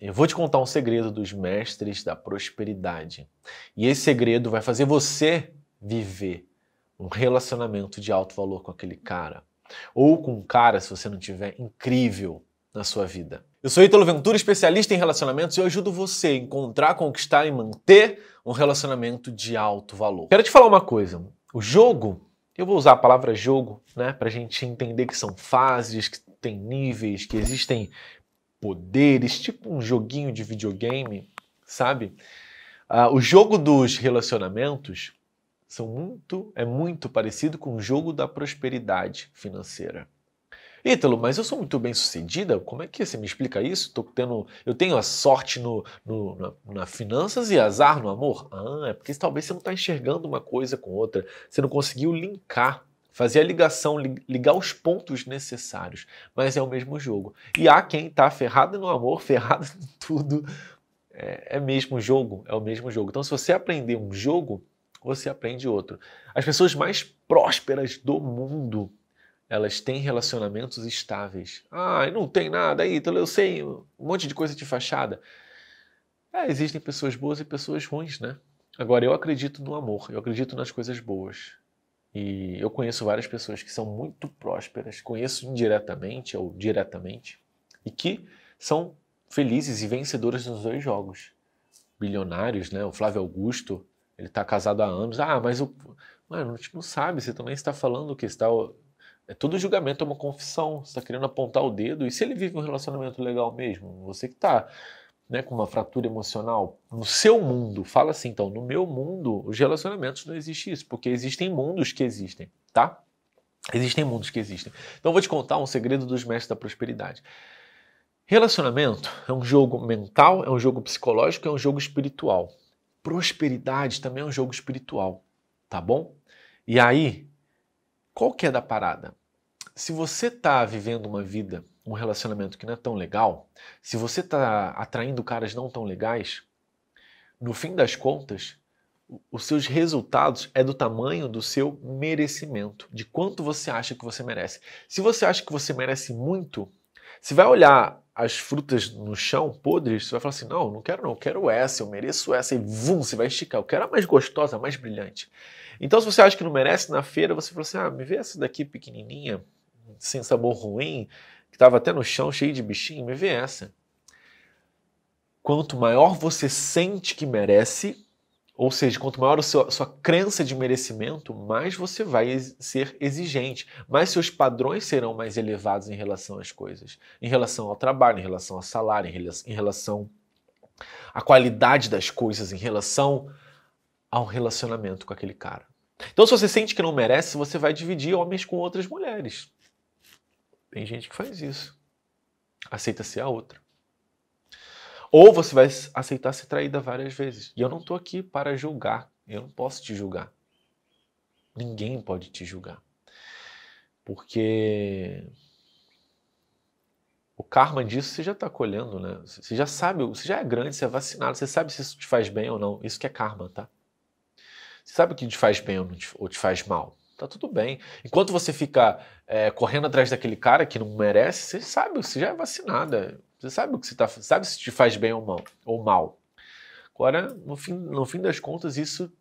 Eu vou te contar um segredo dos mestres da prosperidade. E esse segredo vai fazer você viver um relacionamento de alto valor com aquele cara. Ou com um cara, se você não tiver, incrível na sua vida. Eu sou Ítalo Ventura, especialista em relacionamentos, e eu ajudo você a encontrar, conquistar e manter um relacionamento de alto valor. Quero te falar uma coisa. O jogo, eu vou usar a palavra jogo, né, pra gente entender que são fases, que tem níveis, que existem poderes, tipo um joguinho de videogame, sabe? Ah, o jogo dos relacionamentos são muito, é muito parecido com o jogo da prosperidade financeira. Ítalo, mas eu sou muito bem sucedida? Como é que você me explica isso? Tô tendo, eu tenho a sorte no, no na, na, finanças e azar no amor? Ah, é porque talvez você não está enxergando uma coisa com outra. Você não conseguiu linkar fazer a ligação, ligar os pontos necessários, mas é o mesmo jogo. E há quem está ferrado no amor, ferrado em tudo, é, é mesmo jogo, é o mesmo jogo. Então, se você aprender um jogo, você aprende outro. As pessoas mais prósperas do mundo, elas têm relacionamentos estáveis. Ah, não tem nada aí, eu sei um monte de coisa de fachada. É, existem pessoas boas e pessoas ruins, né? Agora, eu acredito no amor, eu acredito nas coisas boas. E eu conheço várias pessoas que são muito prósperas, conheço indiretamente ou diretamente, e que são felizes e vencedoras nos dois jogos. Bilionários, né? O Flávio Augusto, ele está casado há anos. Ah, mas o. Mano, tipo, não sabe, você também está falando que está. É todo julgamento é uma confissão, você está querendo apontar o dedo. E se ele vive um relacionamento legal mesmo? Você que está né, com uma fratura emocional no seu mundo, fala assim, então, no meu mundo, os relacionamentos não existe isso, porque existem mundos que existem, tá? Existem mundos que existem. Então, eu vou te contar um segredo dos mestres da prosperidade. Relacionamento é um jogo mental, é um jogo psicológico, é um jogo espiritual. Prosperidade também é um jogo espiritual, tá bom? E aí, qual que é da parada? Se você está vivendo uma vida um relacionamento que não é tão legal, se você está atraindo caras não tão legais, no fim das contas, os seus resultados é do tamanho do seu merecimento, de quanto você acha que você merece. Se você acha que você merece muito, você vai olhar as frutas no chão podres, você vai falar assim: não, não quero, não, eu quero essa, eu mereço essa, e vum, você vai esticar, eu quero a mais gostosa, a mais brilhante. Então, se você acha que não merece na feira, você fala assim: ah, me vê essa daqui pequenininha, sem sabor ruim, que estava até no chão cheio de bichinho, me vê essa. Quanto maior você sente que merece, ou seja, quanto maior a sua, sua crença de merecimento, mais você vai ex ser exigente, mais seus padrões serão mais elevados em relação às coisas, em relação ao trabalho, em relação ao salário, em, rela em relação à qualidade das coisas, em relação ao relacionamento com aquele cara. Então, se você sente que não merece, você vai dividir homens com outras mulheres. Tem gente que faz isso. Aceita ser a outra. Ou você vai aceitar ser traída várias vezes. E eu não estou aqui para julgar. Eu não posso te julgar. Ninguém pode te julgar. Porque o karma disso você já está colhendo, né? Você já sabe, você já é grande, você é vacinado, você sabe se isso te faz bem ou não. Isso que é karma, tá? Você sabe o que te faz bem ou, te, ou te faz mal. Tá tudo bem. Enquanto você fica é, correndo atrás daquele cara que não merece, você sabe, você já é vacinada. Você sabe o que você tá, sabe se te faz bem ou mal. Ou mal. Agora, no fim, no fim das contas, isso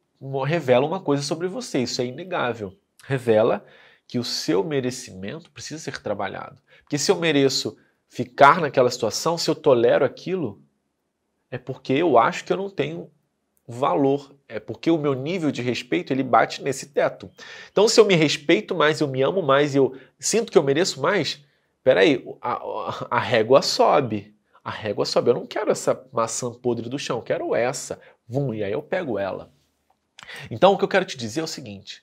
revela uma coisa sobre você, isso é inegável. Revela que o seu merecimento precisa ser trabalhado. Porque se eu mereço ficar naquela situação, se eu tolero aquilo, é porque eu acho que eu não tenho valor, é porque o meu nível de respeito ele bate nesse teto. Então, se eu me respeito mais, eu me amo mais, eu sinto que eu mereço mais, peraí, a, a régua sobe. A régua sobe. Eu não quero essa maçã podre do chão, eu quero essa. Vum, e aí eu pego ela. Então, o que eu quero te dizer é o seguinte: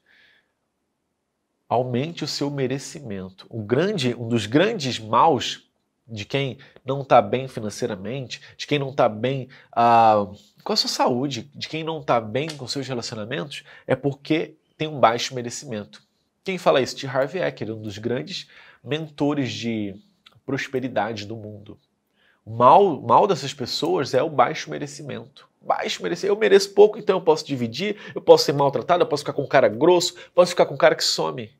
aumente o seu merecimento. O grande, um dos grandes maus de quem não está bem financeiramente, de quem não está bem ah, com a sua saúde, de quem não está bem com seus relacionamentos, é porque tem um baixo merecimento. Quem fala isso? De Harvey Ecker, um dos grandes mentores de prosperidade do mundo. O mal, mal dessas pessoas é o baixo merecimento. Baixo merecer, eu mereço pouco, então eu posso dividir, eu posso ser maltratado, eu posso ficar com um cara grosso, posso ficar com um cara que some.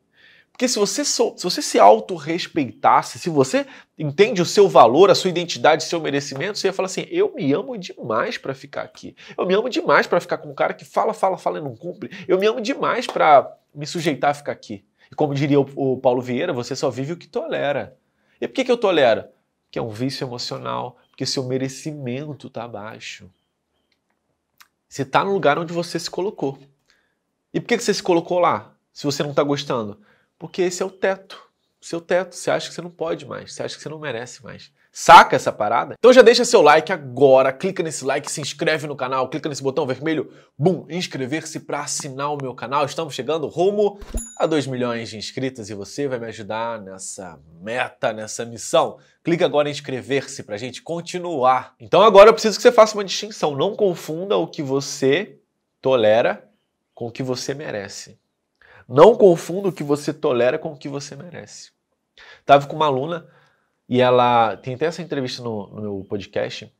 Porque se você, se você se autorrespeitasse, se você entende o seu valor, a sua identidade, seu merecimento, você ia falar assim: eu me amo demais para ficar aqui. Eu me amo demais para ficar com um cara que fala, fala, fala e não cumpre. Eu me amo demais para me sujeitar a ficar aqui. E como diria o, o, Paulo Vieira, você só vive o que tolera. E por que, que eu tolero? Porque é um vício emocional, porque seu merecimento está baixo. Você está no lugar onde você se colocou. E por que, que você se colocou lá, se você não está gostando? Porque esse é o teto. Seu é teto, você acha que você não pode mais, você acha que você não merece mais. Saca essa parada? Então já deixa seu like agora, clica nesse like, se inscreve no canal, clica nesse botão vermelho, bum, inscrever-se para assinar o meu canal. Estamos chegando rumo a 2 milhões de inscritos e você vai me ajudar nessa meta, nessa missão. Clica agora em inscrever-se para a gente continuar. Então agora eu preciso que você faça uma distinção, não confunda o que você tolera com o que você merece. Não confunda o que você tolera com o que você merece. Tava com uma aluna e ela tem até essa entrevista no, no meu podcast.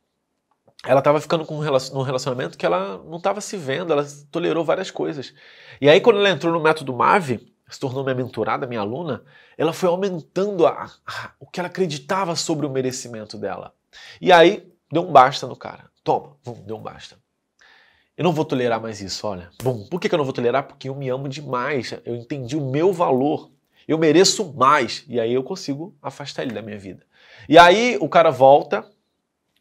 Ela estava ficando com um relacionamento que ela não estava se vendo, ela tolerou várias coisas. E aí, quando ela entrou no método MAVE, se tornou minha mentorada, minha aluna, ela foi aumentando a, a, o que ela acreditava sobre o merecimento dela. E aí, deu um basta no cara. Toma, deu um basta. Eu não vou tolerar mais isso, olha. Bom, por que eu não vou tolerar? Porque eu me amo demais, eu entendi o meu valor, eu mereço mais. E aí eu consigo afastar ele da minha vida. E aí o cara volta,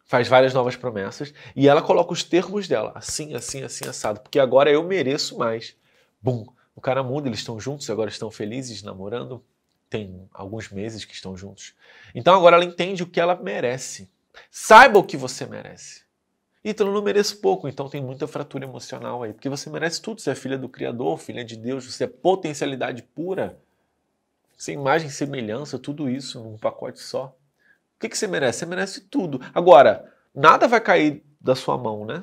faz várias novas promessas, e ela coloca os termos dela, assim, assim, assim, assado, porque agora eu mereço mais. Bum, o cara muda, eles estão juntos, agora estão felizes, namorando, tem alguns meses que estão juntos. Então agora ela entende o que ela merece. Saiba o que você merece. Ítalo, então não mereço pouco, então tem muita fratura emocional aí, porque você merece tudo, você é filha do Criador, filha de Deus, você é potencialidade pura, você é imagem, semelhança, tudo isso num pacote só. O que, que você merece? Você merece tudo. Agora, nada vai cair da sua mão, né?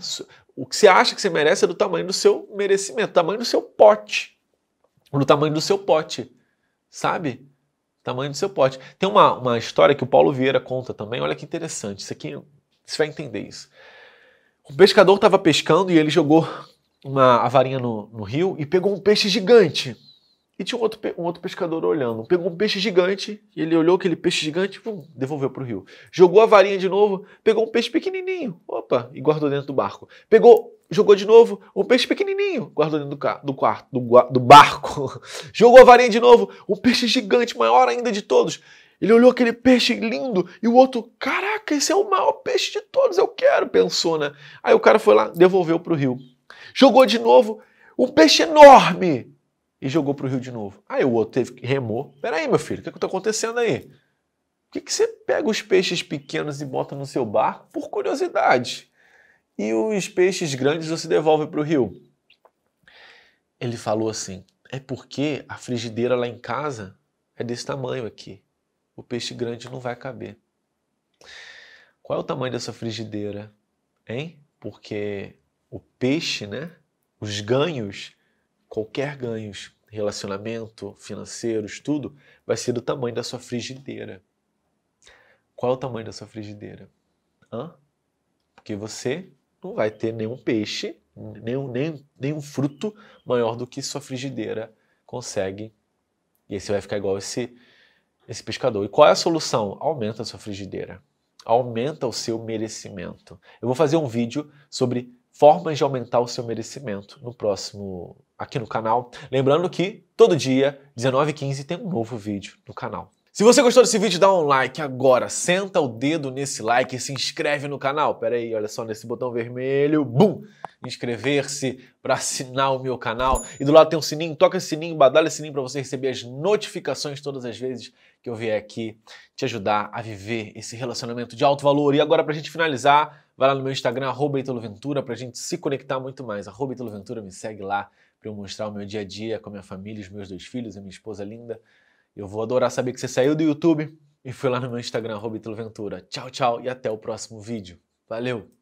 O que você acha que você merece é do tamanho do seu merecimento, do tamanho do seu pote, do tamanho do seu pote, sabe? Tamanho do seu pote. Tem uma, uma história que o Paulo Vieira conta também, olha que interessante, isso aqui, você vai entender isso. O pescador estava pescando e ele jogou uma, a varinha no, no, rio e pegou um peixe gigante. E tinha um outro, um outro pescador olhando. Pegou um peixe gigante, e ele olhou aquele peixe gigante, e devolveu para o rio. Jogou a varinha de novo, pegou um peixe pequenininho, opa, e guardou dentro do barco. Pegou jogou de novo, um peixe pequenininho, guardou dentro do, do quarto, do, do, barco. Jogou a varinha de novo, um peixe gigante, maior ainda de todos. Ele olhou aquele peixe lindo e o outro, caraca, esse é o maior peixe de todos, eu quero, pensou, né? Aí o cara foi lá, devolveu para o rio. Jogou de novo um peixe enorme e jogou para o rio de novo. Aí o outro teve que remou. Peraí, meu filho, o que é está acontecendo aí? Por que, que você pega os peixes pequenos e bota no seu barco por curiosidade? E os peixes grandes você devolve para o rio? Ele falou assim: é porque a frigideira lá em casa é desse tamanho aqui o peixe grande não vai caber. Qual é o tamanho dessa frigideira? Hein? Porque o peixe, né? Os ganhos, qualquer ganhos, relacionamento, financeiros, tudo, vai ser do tamanho da sua frigideira. Qual é o tamanho da sua frigideira? Hã? Porque você não vai ter nenhum peixe, nenhum, nenhum, nenhum fruto maior do que sua frigideira consegue. E aí você vai ficar igual esse esse pescador. E qual é a solução? Aumenta a sua frigideira. Aumenta o seu merecimento. Eu vou fazer um vídeo sobre formas de aumentar o seu merecimento no próximo aqui no canal. Lembrando que todo dia, 19h15, tem um novo vídeo no canal. Se você gostou desse vídeo, dá um like agora. Senta o dedo nesse like e se inscreve no canal. Pera aí, olha só nesse botão vermelho. Bum! Inscrever-se para assinar o meu canal. E do lado tem um sininho. Toca esse sininho, badala esse sininho para você receber as notificações todas as vezes que eu vier aqui te ajudar a viver esse relacionamento de alto valor. E agora, para a gente finalizar, vai lá no meu Instagram, @italoventura para a gente se conectar muito mais. @italoventura me segue lá para eu mostrar o meu dia a dia com a minha família, os meus dois filhos, a minha esposa linda. Eu vou adorar saber que você saiu do YouTube e foi lá no meu Instagram, Ventura. Tchau, tchau e até o próximo vídeo. Valeu!